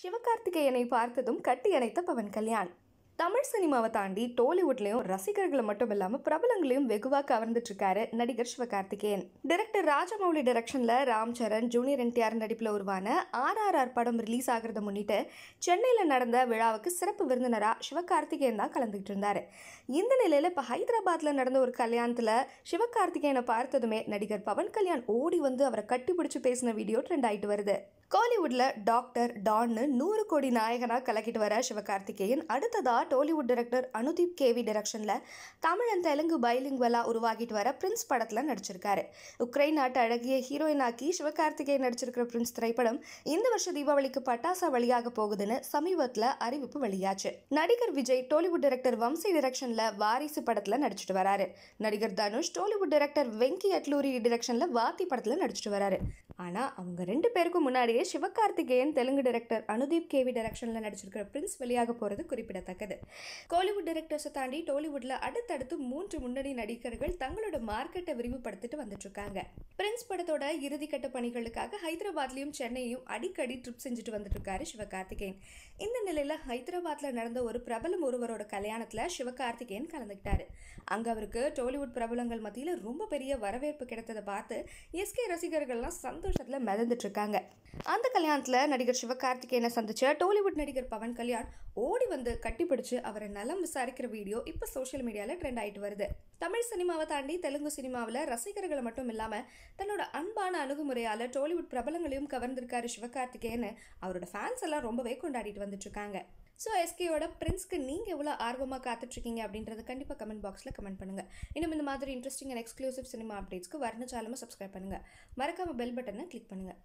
சிவகார்த்திகேயனை பார்த்ததும் கட்டி அணைத்த பவன் கல்யாண் தமிழ் சினிமாவை தாண்டி டோலிவுட்லையும் ரசிகர்களை மட்டும் இல்லாமல் பிரபலங்களையும் வெகுவாக கவர்ந்துட்டு இருக்காரு நடிகர் சிவகார்த்திகேயன் டைரக்டர் ராஜமௌலி டைரக்ஷனில் ராம் சரண் ஜூனியர் என்டிஆர் நடிப்பில் உருவான ஆர்ஆர்ஆர் படம் ரிலீஸ் ஆகிறத முன்னிட்டு சென்னையில் நடந்த விழாவுக்கு சிறப்பு விருந்தினராக சிவகார்த்திகேயன் தான் கலந்துகிட்டு இருந்தார் இந்த நிலையில் இப்போ ஹைதராபாத்தில் நடந்த ஒரு கல்யாணத்தில் சிவகார்த்திகேயனை பார்த்ததுமே நடிகர் பவன் கல்யாண் ஓடி வந்து அவரை கட்டிப்பிடிச்சு பேசின வீடியோ ட்ரெண்ட் ஆகிட்டு வருது கோலிவுட்ல டாக்டர் டான்னு நூறு கோடி நாயகனாக கலக்கிட்டு வர சிவகார்த்திகேயன் அடுத்ததாக டோலிவுட் டைரக்டர் அனுதீப் கேவி தமிழ் தமிழன் தெலுங்கு பைலிங்வலா உருவாகிட்டு வர பிரின்ஸ் படத்தில் நடிச்சிருக்காரு உக்ரைன் நாட்டு அழகிய ஹீரோயினாக்கி சிவகார்த்திகேயன் நடிச்சிருக்கிற பிரின்ஸ் திரைப்படம் இந்த வருஷ தீபாவளிக்கு பட்டாசா வழியாக போகுதுன்னு சமீபத்தில் அறிவிப்பு வெளியாச்சு நடிகர் விஜய் டோலிவுட் டைரக்டர் வம்சி டைரக்ஷனில் வாரிசு படத்தில் நடிச்சிட்டு வராரு நடிகர் தனுஷ் டோலிவுட் டைரக்டர் வெங்கி அட்லூரி டைரக்ஷனில் வாத்தி படத்தில் நடிச்சிட்டு வராரு ஆனால் அவங்க ரெண்டு பேருக்கும் முன்னாடியே சிவகார்த்திகேயன் தெலுங்கு டைரக்டர் அனுதீப் கேவி டைரக்ஷனில் நடிச்சிருக்கிற பிரின்ஸ் வெளியாக போகிறது குறிப்பிடத்தக்கது கோலிவுட் டைரக்டர்ஸை தாண்டி டோலிவுட்டில் அடுத்தடுத்து மூன்று முன்னணி நடிகர்கள் தங்களோட மார்க்கெட்டை விரிவுபடுத்திட்டு வந்துட்டு இருக்காங்க பிரின்ஸ் படத்தோட இறுதிக்கட்ட பணிகளுக்காக ஹைதராபாத்லையும் சென்னையும் அடிக்கடி ட்ரிப் செஞ்சுட்டு வந்துட்டு இருக்காரு சிவகார்த்திகேயன் இந்த நிலையில் ஹைதராபாத்தில் நடந்த ஒரு பிரபலம் ஒருவரோட கல்யாணத்தில் சிவகார்த்திகேயன் கலந்துக்கிட்டாரு அங்கே அவருக்கு டோலிவுட் பிரபலங்கள் மத்தியில் ரொம்ப பெரிய வரவேற்பு கிடைத்ததை பார்த்து எஸ்கே ரசிகர்கள்லாம் சந்தோஷத்தில் மிதந்துட்டு இருக்காங்க அந்த கல்யாணத்தில் நடிகர் சிவகார்த்திகேயனை சந்தித்த டாலிவுட் நடிகர் பவன் கல்யாண் ஓடி வந்து கட்டிப்பிடிச்சு அவரை நலம் விசாரிக்கிற வீடியோ இப்போ சோஷியல் மீடியாவில் ட்ரெண்ட் ஆகிட்டு வருது தமிழ் சினிமாவை தாண்டி தெலுங்கு சினிமாவில் ரசிகர்களை மட்டும் இல்லாமல் தன்னோட அன்பான அணுகுமுறையால் டாலிவுட் பிரபலங்களையும் கவர்ந்திருக்காரு சிவகார்த்திகேயன்னு அவரோட ஃபேன்ஸ் எல்லாம் ரொம்பவே கொண்டாடிட்டு வந்துட்டுருக்காங்க ஸோ எஸ்கேயோட பிரின்ஸ்க்கு நீங்கள் எவ்வளோ ஆர்வமாக காத்துட்ருக்கீங்க அப்படின்றத கண்டிப்பாக கமெண்ட் பாக்ஸில் கமெண்ட் பண்ணுங்கள் இன்னும் இந்த மாதிரி இன்ட்ரெஸ்டிங் அண்ட் எக்ஸ்க்ளூசிவ் சினிமா அப்டேட்ஸ்க்கு வரணும் சாலமாக சப்ஸ்கிரைப் பண்ணுங்கள் மறக்காமல் பெல் பட்டனை கிளிக் பண்ணுங்கள்